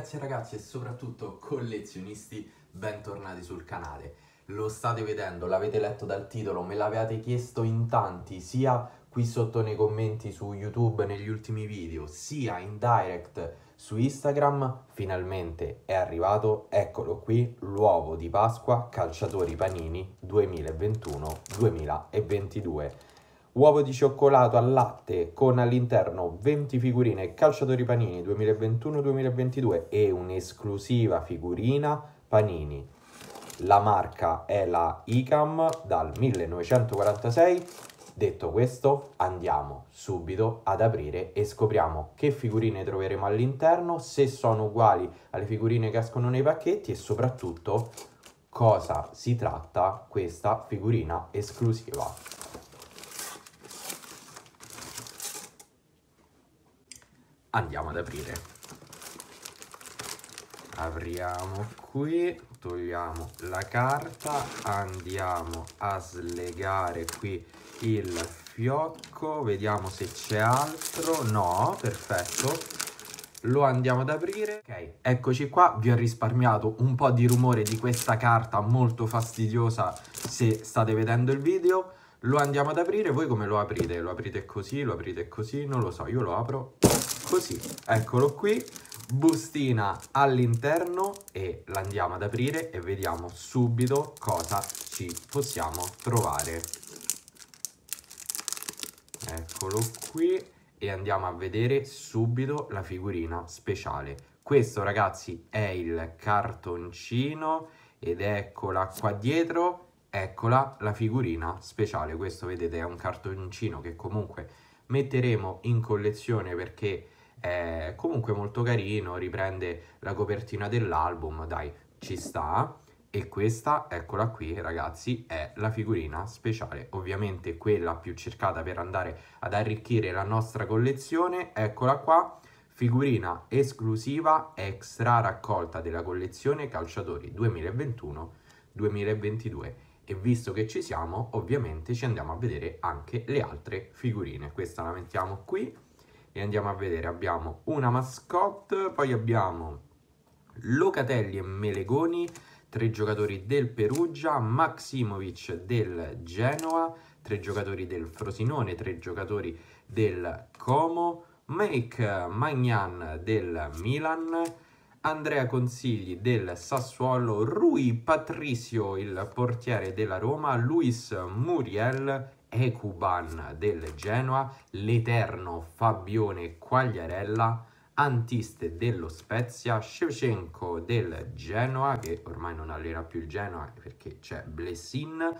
ragazzi e ragazzi e soprattutto collezionisti, bentornati sul canale. Lo state vedendo, l'avete letto dal titolo, me l'avete chiesto in tanti, sia qui sotto nei commenti su YouTube negli ultimi video, sia in direct su Instagram. Finalmente è arrivato, eccolo qui, l'uovo di Pasqua Calciatori Panini 2021-2022 uovo di cioccolato al latte con all'interno 20 figurine calciatori panini 2021-2022 e un'esclusiva figurina panini. La marca è la ICAM dal 1946. Detto questo, andiamo subito ad aprire e scopriamo che figurine troveremo all'interno, se sono uguali alle figurine che escono nei pacchetti e soprattutto cosa si tratta questa figurina esclusiva. andiamo ad aprire apriamo qui togliamo la carta andiamo a slegare qui il fiocco vediamo se c'è altro no perfetto lo andiamo ad aprire ok eccoci qua vi ho risparmiato un po' di rumore di questa carta molto fastidiosa se state vedendo il video lo andiamo ad aprire, voi come lo aprite? Lo aprite così, lo aprite così, non lo so, io lo apro così, eccolo qui, bustina all'interno e l'andiamo ad aprire e vediamo subito cosa ci possiamo trovare. Eccolo qui e andiamo a vedere subito la figurina speciale. Questo ragazzi è il cartoncino ed eccola qua dietro Eccola la figurina speciale, questo vedete è un cartoncino che comunque metteremo in collezione perché è comunque molto carino, riprende la copertina dell'album, dai, ci sta. E questa, eccola qui ragazzi, è la figurina speciale, ovviamente quella più cercata per andare ad arricchire la nostra collezione, eccola qua, figurina esclusiva extra raccolta della collezione calciatori 2021-2022 e visto che ci siamo, ovviamente ci andiamo a vedere anche le altre figurine. Questa la mettiamo qui e andiamo a vedere. Abbiamo una mascotte, poi abbiamo Locatelli e Melegoni, tre giocatori del Perugia, Maximovic del Genoa, tre giocatori del Frosinone, tre giocatori del Como, Make Magnan del Milan, Andrea Consigli del Sassuolo, Rui Patricio, il portiere della Roma, Luis Muriel Ecuban del Genoa, l'eterno Fabione Quagliarella, Antiste dello Spezia, Shevchenko del Genoa, che ormai non allena più il Genoa perché c'è Blessin,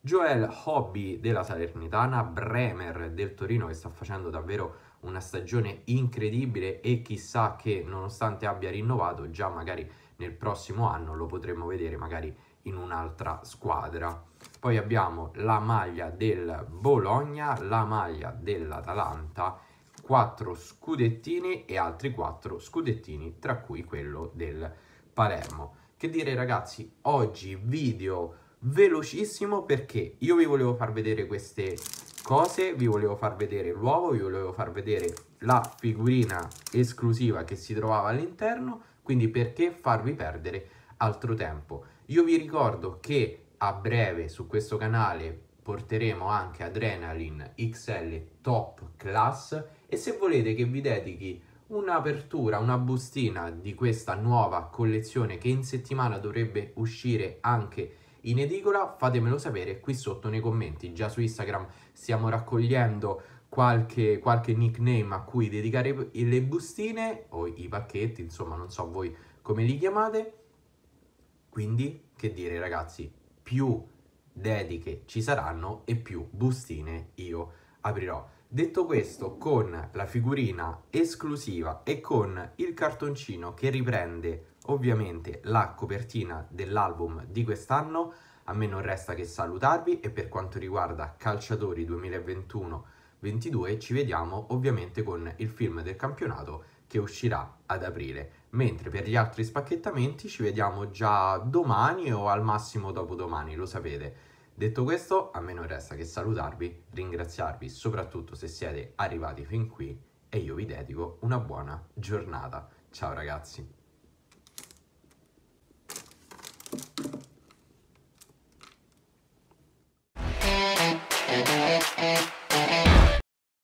Joel Hobby della Salernitana, Bremer del Torino che sta facendo davvero una stagione incredibile e chissà che nonostante abbia rinnovato già magari nel prossimo anno lo potremmo vedere magari in un'altra squadra. Poi abbiamo la maglia del Bologna, la maglia dell'Atalanta, quattro scudettini e altri quattro scudettini, tra cui quello del Palermo. Che dire ragazzi, oggi video velocissimo perché io vi volevo far vedere queste cose, vi volevo far vedere l'uovo, vi volevo far vedere la figurina esclusiva che si trovava all'interno, quindi perché farvi perdere altro tempo. Io vi ricordo che a breve su questo canale porteremo anche Adrenaline XL Top Class e se volete che vi dedichi un'apertura, una bustina di questa nuova collezione che in settimana dovrebbe uscire anche in edicola, fatemelo sapere qui sotto nei commenti. Già su Instagram stiamo raccogliendo qualche, qualche nickname a cui dedicare le bustine o i pacchetti, insomma non so voi come li chiamate. Quindi, che dire ragazzi, più dediche ci saranno e più bustine io aprirò. Detto questo, con la figurina esclusiva e con il cartoncino che riprende ovviamente la copertina dell'album di quest'anno. A me non resta che salutarvi e per quanto riguarda Calciatori 2021-22 ci vediamo ovviamente con il film del campionato che uscirà ad aprile. Mentre per gli altri spacchettamenti ci vediamo già domani o al massimo dopodomani, lo sapete. Detto questo, a me non resta che salutarvi, ringraziarvi soprattutto se siete arrivati fin qui e io vi dedico una buona giornata. Ciao ragazzi!